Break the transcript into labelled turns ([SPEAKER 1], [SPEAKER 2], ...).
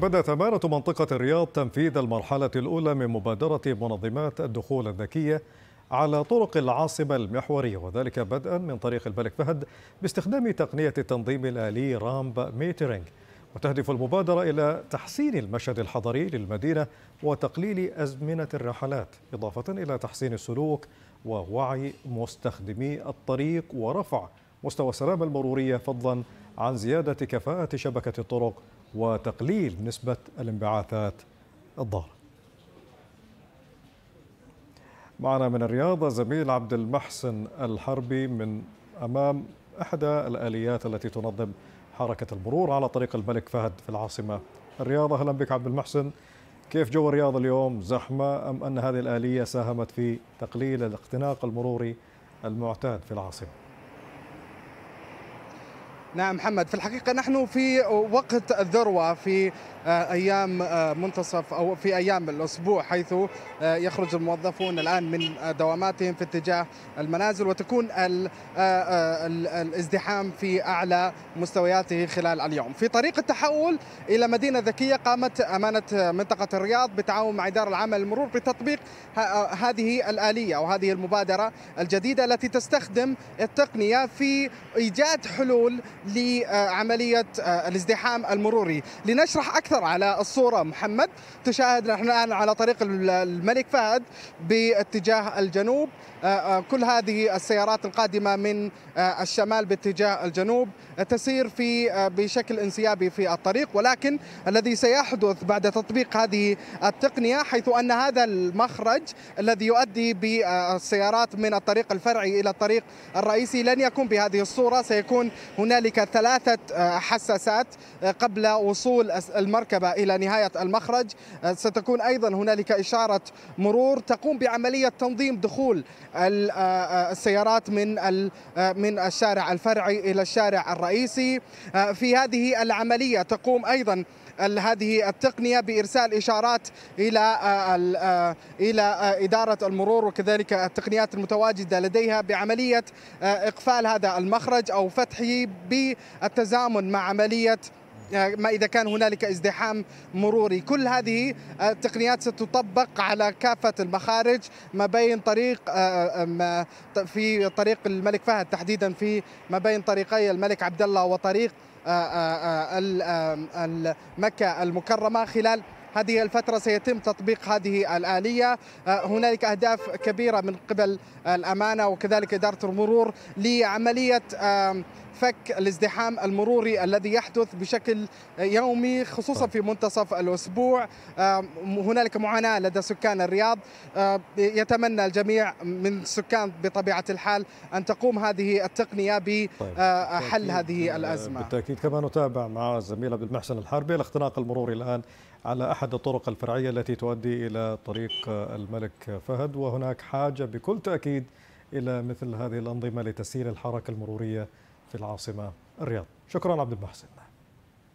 [SPEAKER 1] بدأت إمارة منطقة الرياض تنفيذ المرحلة الأولى من مبادرة منظمات الدخول الذكية على طرق العاصمة المحورية وذلك بدءا من طريق الملك فهد باستخدام تقنية التنظيم الآلي رامب ميترينج وتهدف المبادرة إلى تحسين المشهد الحضري للمدينة وتقليل أزمنة الرحلات إضافة إلى تحسين السلوك ووعي مستخدمي الطريق ورفع مستوى السلامة المرورية فضلا عن زيادة كفاءة شبكة الطرق وتقليل نسبة الانبعاثات الضارة معنا من الرياضة زميل عبد المحسن الحربي من أمام إحدى الآليات التي تنظم حركة المرور على طريق الملك فهد في العاصمة الرياضة أهلا بك عبد المحسن كيف جو الرياض اليوم زحمة أم أن هذه الآلية ساهمت في تقليل الاختناق المروري المعتاد في العاصمة
[SPEAKER 2] نعم محمد في الحقيقة نحن في وقت الذروة في آه، ايام آه، منتصف او في ايام الاسبوع حيث آه، يخرج الموظفون الان من دواماتهم في اتجاه المنازل وتكون الازدحام في اعلى مستوياته خلال اليوم. في طريق التحول الى مدينه ذكيه قامت امانه منطقه الرياض بالتعاون مع اداره العمل المرور بتطبيق هذه الاليه او هذه المبادره الجديده التي تستخدم التقنيه في ايجاد حلول لعمليه الازدحام المروري. لنشرح اكثر أكثر على الصورة محمد تشاهد نحن الآن على طريق الملك فهد باتجاه الجنوب آه، آه، كل هذه السيارات القادمة من آه، الشمال باتجاه الجنوب تسير في بشكل انسيابي في الطريق ولكن الذي سيحدث بعد تطبيق هذه التقنية حيث أن هذا المخرج الذي يؤدي بالسيارات من الطريق الفرعي إلى الطريق الرئيسي لن يكون بهذه الصورة سيكون هنالك ثلاثة حساسات قبل وصول المركز المركبة إلى نهاية المخرج آه، ستكون أيضا هنالك إشارة مرور تقوم بعملية تنظيم دخول آه، آه، السيارات من من الشارع الفرعي إلى الشارع الرئيسي في هذه العملية تقوم أيضا هذه التقنيه بارسال اشارات الى الى اداره المرور وكذلك التقنيات المتواجده لديها بعمليه اقفال هذا المخرج او فتحه بالتزامن مع عمليه ما إذا كان هنالك ازدحام مروري كل هذه التقنيات ستطبق على كافة المخارج ما بين طريق آه، آه، في طريق الملك فهد تحديدا في ما بين طريقي الملك عبد الله وطريق آه، مكة المكرمة خلال هذه الفترة سيتم تطبيق هذه الآلية آه، هنالك أهداف كبيرة من قبل الأمانة وكذلك إدارة المرور لعملية فك الازدحام المروري الذي يحدث بشكل يومي خصوصا في منتصف الاسبوع هنالك معاناه لدى سكان الرياض يتمنى الجميع من سكان بطبيعه الحال ان تقوم هذه التقنيه بحل طيب. آه، هذه الازمه
[SPEAKER 1] بالتاكيد كما نتابع مع الزميل عبد المحسن الحربي الاختناق المروري الان على أحد الطرق الفرعية التي تؤدي إلى طريق الملك فهد وهناك حاجة بكل تأكيد إلى مثل هذه الأنظمة لتسهيل الحركة المرورية في العاصمة الرياض شكرا عبد المحسن